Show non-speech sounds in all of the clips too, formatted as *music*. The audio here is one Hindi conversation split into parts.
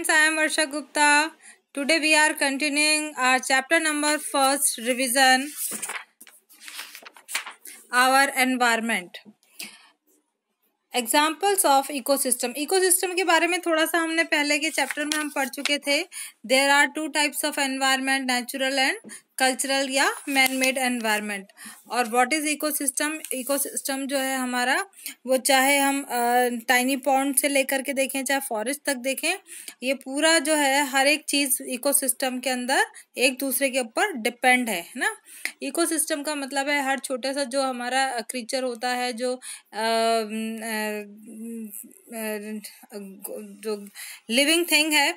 Friends I am Varsha Gupta today we are continuing our chapter number first revision our environment examples of ecosystem ecosystem के बारे में थोड़ा सा हमने पहले के चैप्टर में हम पढ़ चुके थे there are two types of environment natural and cultural या मैन मेड एनवायरनमेंट और व्हाट इज़ इकोसिस्टम इकोसिस्टम जो है हमारा वो चाहे हम टाइनी पॉन्ड से लेकर के देखें चाहे फॉरेस्ट तक देखें ये पूरा जो है हर एक चीज़ इकोसिस्टम के अंदर एक दूसरे के ऊपर डिपेंड है ना इकोसिस्टम का मतलब है हर छोटा सा जो हमारा क्रीचर होता है जो जो लिविंग थिंग है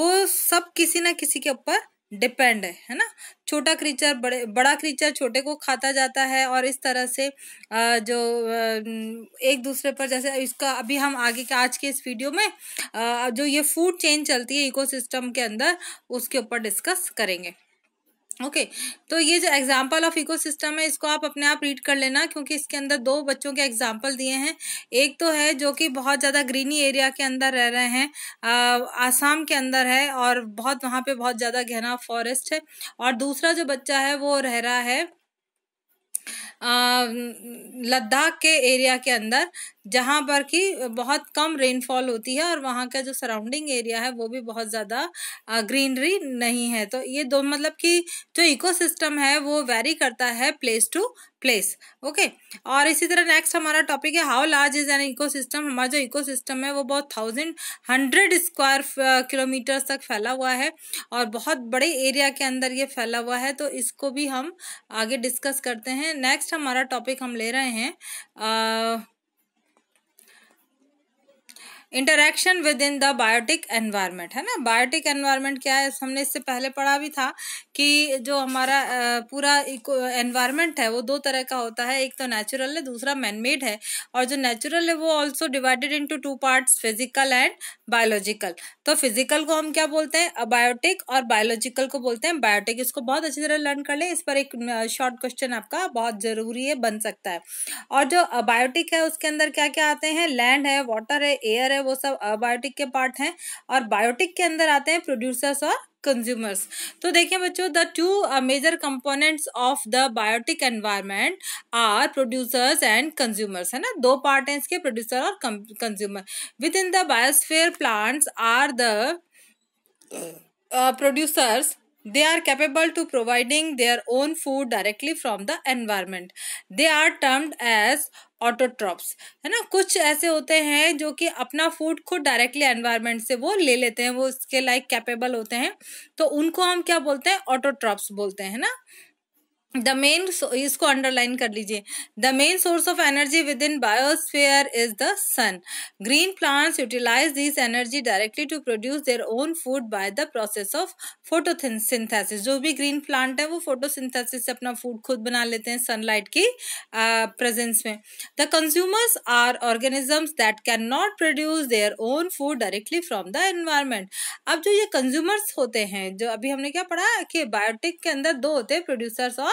वो सब किसी ना किसी के ऊपर डिपेंड है है ना छोटा क्रीचर बड़े बड़ा क्रीचर छोटे को खाता जाता है और इस तरह से जो एक दूसरे पर जैसे इसका अभी हम आगे के आज के इस वीडियो में जो ये फूड चेन चलती है इकोसिस्टम के अंदर उसके ऊपर डिस्कस करेंगे ओके okay, तो ये जो एग्जाम्पल ऑफ इको सिस्टम है इसको आप अपने आप रीड कर लेना क्योंकि इसके अंदर दो बच्चों के एग्जाम्पल दिए हैं एक तो है जो कि बहुत ज़्यादा ग्रीनी एरिया के अंदर रह रहे हैं आसाम के अंदर है और बहुत वहाँ पे बहुत ज़्यादा घना फॉरेस्ट है और दूसरा जो बच्चा है वो रह रहा है लद्दाख के एरिया के अंदर जहाँ पर कि बहुत कम रेनफॉल होती है और वहाँ का जो सराउंडिंग एरिया है वो भी बहुत ज़्यादा ग्रीनरी नहीं है तो ये दो मतलब कि जो इकोसिस्टम है वो वेरी करता है प्लेस टू प्लेस ओके और इसी तरह नेक्स्ट हमारा टॉपिक है how large is an system हमारा जो सिस्टम है वो बहुत थाउजेंड हंड्रेड स्क्वायर किलोमीटर तक फैला हुआ है और बहुत बड़े एरिया के अंदर ये फैला हुआ है तो इसको भी हम आगे डिस्कस करते हैं नेक्स्ट हमारा टॉपिक हम ले रहे हैं ah, uh, interaction with in the biotic environment है ना बायोटिक एनवायरनमेंट क्या है हमने इससे पहले पढ़ा भी था कि जो हमारा पूरा एनवायरनमेंट है वो दो तरह का होता है एक तो नेचुरल है दूसरा मैनमेड है और जो नेचुरल है वो also divided into two parts physical and biological तो फिजिकल को हम क्या बोलते हैं अबायोटिक और बायोलॉजिकल को बोलते हैं बायोटिक इसको बहुत अच्छी तरह लर्न कर लें इस पर एक शॉर्ट क्वेश्चन आपका बहुत ज़रूरी है बन सकता है और जो अबायोटिक है उसके अंदर क्या क्या आते हैं लैंड है वाटर है एयर है वो सब अबायोटिक के पार्ट हैं और बायोटिक के अंदर आते हैं प्रोड्यूसर्स और कंज्यूमर्स तो देखिए बच्चों the two major components of the biotic environment are producers and consumers है ना दो पार्ट हैं इसके प्रोड्यूसर और consumer with in the biosphere plants are the producers they are capable to providing their own food directly from the environment they are termed as autotrophs है ना कुछ ऐसे होते हैं जो कि अपना फूड खुद डायरेक्टली एनवायरनमेंट से वो ले लेते हैं वो इसके लाइक कैपेबल होते हैं तो उनको हम क्या बोलते हैं ऑटोट्रॉप्स बोलते हैं ना द मेन इसको अंडरलाइन कर लीजिए the main source of energy with in biosphere is the sun green plants utilize this energy directly to produce their own food by the process of photosynthesis जो भी ग्रीन प्लांट है वो फोटोसिंथेसिस से अपना फूड खुद बना लेते हैं सनलाइट की प्रेजेंस में the consumers are organisms that can not produce their own food directly from the environment अब जो ये कंज्यूमर्स होते हैं जो अभी हमने क्या पढ़ा कि बायोटिक के अंदर दो होते हैं प्रोड्यूसर्स और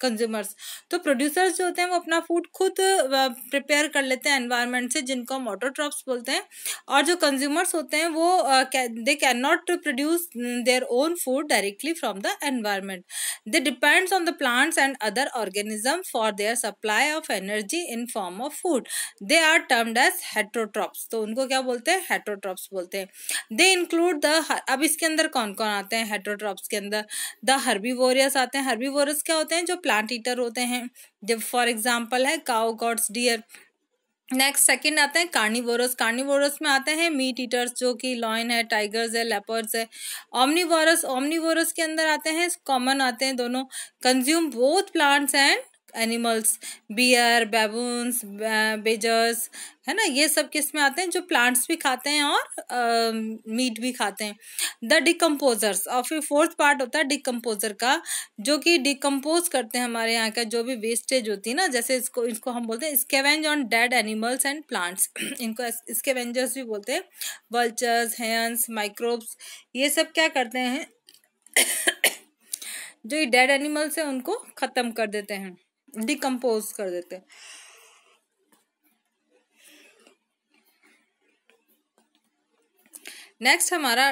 कंज्यूमर्स तो प्रोड्यूसर्स जो होते हैं वो अपना फूड खुद प्रिपेयर कर लेते हैं एनवायरनमेंट से जिनको हम ट्रॉप्स बोलते हैं और जो कंज्यूमर्स होते हैं वो they can not produce their own food directly from the environment they depends on the plants and other organism for their supply of energy in form of food they are termed as heterotrophs तो उनको क्या बोलते हैं हेट्रोट्रॉप्स बोलते हैं दे इंक्लूड द अब इसके अंदर कौन कौन आते हैं हेट्रोट्रॉप्स के अंदर द हर्बीवोरियस आते हैं हर्बीवोरियस क्या होते हैं जो प्लांट ईटर होते हैं जब फॉर एग्जाम्पल है cow goats deer next second आते हैं कार्निवोरस कार्निवोरस में आते हैं मीट ईटर्स जो कि लॉइन है टाइगर्स है लेपर्स है ओमनीवोरस ओमनीवोरस के अंदर आते हैं कॉमन आते हैं दोनों consume both plants and animals bear baboons badgers है ना ये सब किस में आते हैं जो प्लांट्स भी खाते हैं और मीट uh, भी खाते हैं द डिकम्पोजर्स और फिर फोर्थ पार्ट होता है डिकम्पोजर का जो कि डिकम्पोज करते हैं हमारे यहाँ का जो भी वेस्टेज होती है ना जैसे इसको इसको हम बोलते हैं scavenge on dead animals and plants इनको स्केवेंजर्स भी बोलते हैं वल्चर्स हेन्स माइक्रोब्स ये सब क्या करते हैं *coughs* जो ये डेड एनिमल्स हैं उनको ख़त्म कर देते हैं डिकम्पोज कर देते नेक्स्ट हमारा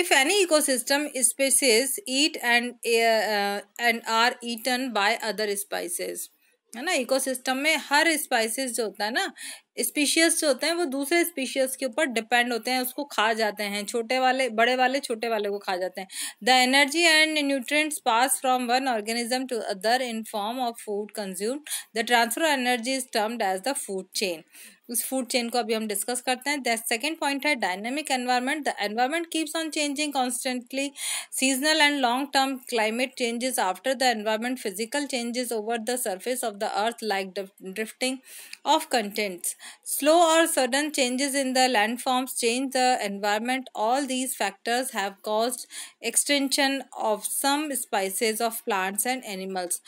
if any ecosystem species eat and and are eaten by other species है ना इकोसिस्टम में हर स्पाइसेस जो होता है ना स्पीशियस जो होते हैं वो दूसरे स्पीशियस के ऊपर डिपेंड होते हैं उसको खा जाते हैं छोटे वाले बड़े वाले छोटे वाले को खा जाते हैं the energy and nutrients pass from one organism to other in form of food consume the transfer energy is termed as the food chain उस फूड चेन को अभी हम डिस्कस करते हैं सेकेंड पॉइंट है dynamic environment the environment keeps on changing constantly seasonal and long term climate changes after the environment physical changes over the surface of the earth like drifting of continents slow और sudden changes in the landforms change the environment all these factors have caused extinction of some species of plants and animals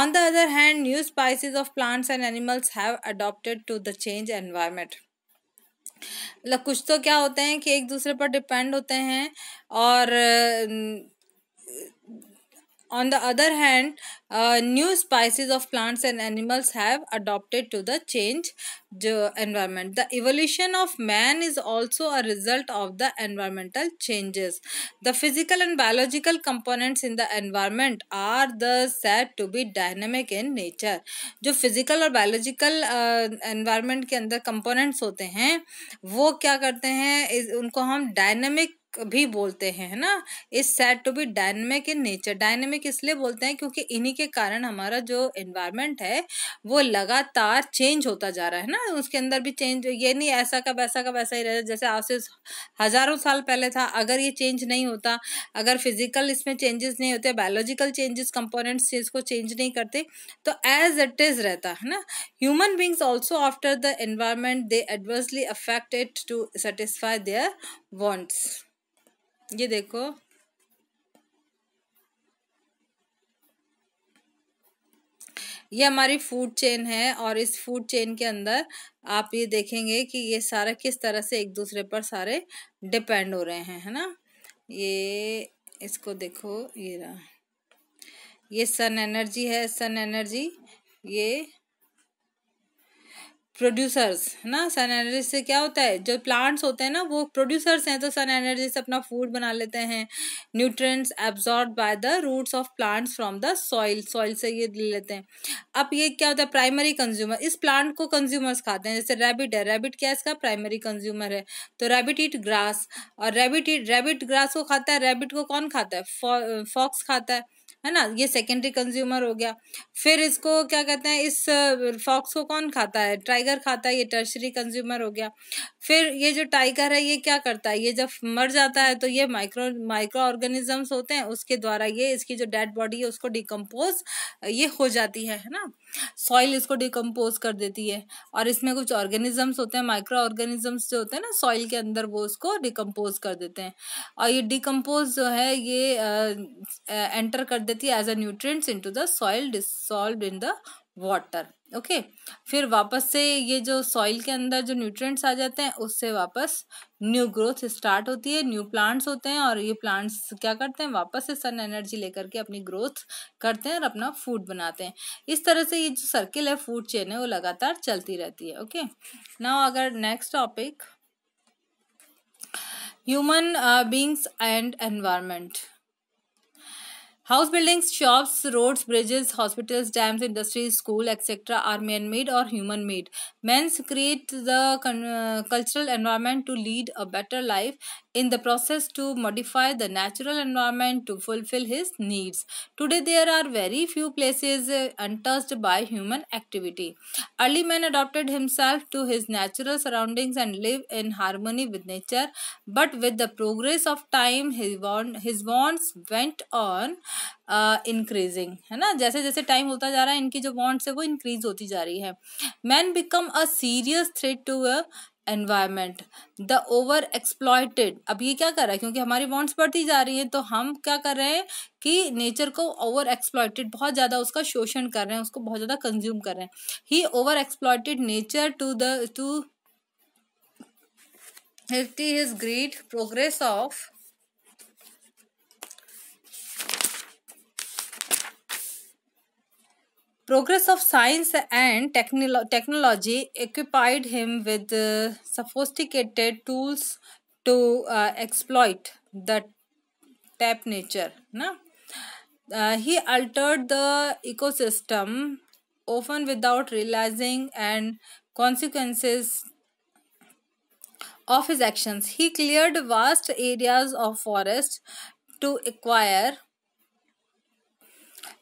on the other hand new species of plants and animals have adapted to the change and environment मतलब कुछ तो क्या होते हैं कि एक दूसरे पर डिपेंड होते हैं और On the other hand, uh, new species of plants and animals have adapted to the change the environment. The evolution of man is also a result of the environmental changes. The physical and biological components in the environment are the said to be dynamic in nature. jo physical or biological uh, environment ke andar components hote hain wo kya karte hain इस उनको हम dynamic भी बोलते हैं है ना is set to be dynamic in nature dynamic इसलिए बोलते हैं क्योंकि इन्हीं के कारण हमारा जो इन्वायरमेंट है वो लगातार चेंज होता जा रहा है ना उसके अंदर भी चेंज ये नहीं ऐसा कब ऐसा कब ऐसा ही रहता जैसे आज से हज़ारों साल पहले था अगर ये चेंज नहीं होता अगर फिजिकल इसमें चेंजेस नहीं होते बायोलॉजिकल चेंजेस कंपोनेंट्स इसको चेंज नहीं करते तो एज इट इज़ रहता है ना human beings also after the environment they adversely affected to satisfy their wants ये देखो ये हमारी फूड चेन है और इस फूड चेन के अंदर आप ये देखेंगे कि ये सारा किस तरह से एक दूसरे पर सारे डिपेंड हो रहे हैं है ना ये इसको देखो ये रहा ये सन एनर्जी है सन एनर्जी ये प्रोड्यूसर्स है ना सन एनर्जी से क्या होता है जो प्लांट्स होते हैं ना वो प्रोड्यूसर्स हैं तो सन एनर्जी से अपना फूड बना लेते हैं nutrients absorb by the roots of plants from the soil soil से ये ले लेते हैं अब ये क्या होता है प्राइमरी कंज्यूमर इस प्लांट को कंज्यूमर्स खाते हैं जैसे रैबिट है रैबिट क्या है इसका प्राइमरी कंज्यूमर है तो रैबिट ईट ग्रास और रैबिट ईट रैबिट ग्रास को खाता है रैबिट को कौन खाता है फॉक्स खाता है है ना ये सेकेंडरी कंज्यूमर हो गया फिर इसको क्या कहते हैं इस फॉक्स को कौन खाता है टाइगर खाता है ये टर्शरी कंज्यूमर हो गया फिर ये जो टाइगर है ये क्या करता है ये जब मर जाता है तो ये माइक्रो माइक्रो ऑर्गेनिजम्स होते हैं उसके द्वारा ये इसकी जो डेड बॉडी है उसको डिकम्पोज ये हो जाती है है ना सॉइल इसको डिकम्पोज कर देती है और इसमें कुछ ऑर्गेनिजम्स होते हैं माइक्रो ऑर्गेनिजम्स जो होते हैं ना सॉइल के अंदर वो उसको डिकम्पोज कर देते हैं और ये डिकम्पोज जो है ये एंटर कर देती है as a nutrients into the soil dissolve in the water okay फिर वापस से ये जो सॉइल के अंदर जो न्यूट्रिएंट्स आ जाते हैं उससे वापस न्यू ग्रोथ स्टार्ट होती है न्यू प्लांट्स होते हैं और ये प्लांट्स क्या करते हैं वापस से सन एनर्जी लेकर के अपनी ग्रोथ करते हैं और अपना फूड बनाते हैं इस तरह से ये जो सर्किल है फूड चेन है वो लगातार चलती रहती है ओके नाउ अगर next topic human beings and environment House buildings, shops, roads, bridges, hospitals, dams, industries, school, etc. are man-made or human-made. Men create the uh, cultural environment to lead a better life in the process to modify the natural environment to fulfill his needs. Today there are very few places untouched by human activity. Early man adapted himself to his natural surroundings and live in harmony with nature. But with the progress of time, his, wants went on increasing uh, है ना जैसे जैसे टाइम होता जा रहा है इनकी जो बॉन्ड्स है वो इंक्रीज होती जा रही है man become a serious threat to a environment the over exploited अब ये क्या कर रहा है क्योंकि हमारी बॉन्ड्स बढ़ती जा रही है तो हम क्या कर रहे हैं कि नेचर को ओवर एक्सप्लॉयटेड बहुत ज़्यादा उसका शोषण कर रहे हैं उसको बहुत ज़्यादा कंज्यूम कर रहे हैं he over exploited nature to the to his great progress of Progress of science and technolo- technology equipped him with uh, sophisticated tools to uh, exploit the tap nature. Na? Uh, he altered the ecosystem often without realizing and consequences of his actions. He cleared vast areas of forest to acquire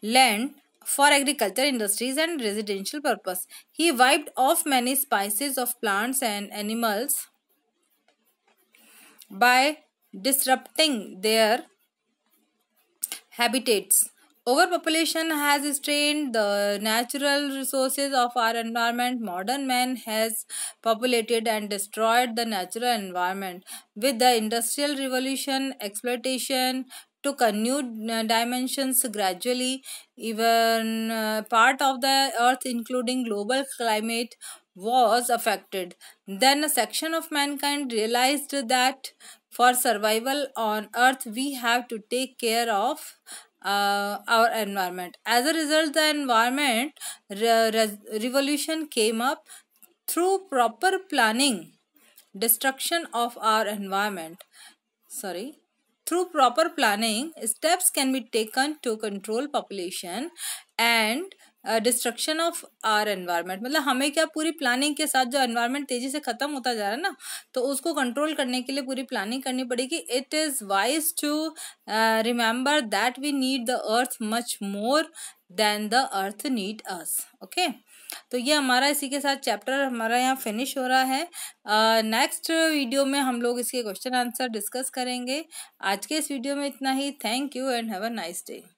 land for agriculture industries and residential purpose. He wiped off many species of plants and animals by disrupting their habitats. Overpopulation has strained the natural resources of our environment. Modern man has populated and destroyed the natural environment. With the industrial revolution, exploitation, took a new uh, dimensions gradually even uh, part of the earth including global climate was affected then a section of mankind realized that for survival on earth we have to take care of uh, our environment as a result the environment re revolution came up through proper planning destruction of our environment sorry Through proper planning, steps can be taken to control population and destruction of our environment मतलब हमें क्या पूरी प्लानिंग के साथ जो एनवायरमेंट तेजी से ख़त्म होता जा रहा है ना तो उसको कंट्रोल करने के लिए पूरी प्लानिंग करनी पड़ेगी it is wise to remember that we need the earth much more than the earth need us okay तो ये हमारा इसी के साथ चैप्टर हमारा यहाँ फिनिश हो रहा है नेक्स्ट वीडियो में हम लोग इसके क्वेश्चन आंसर डिस्कस करेंगे आज के इस वीडियो में इतना ही thank you and have a nice day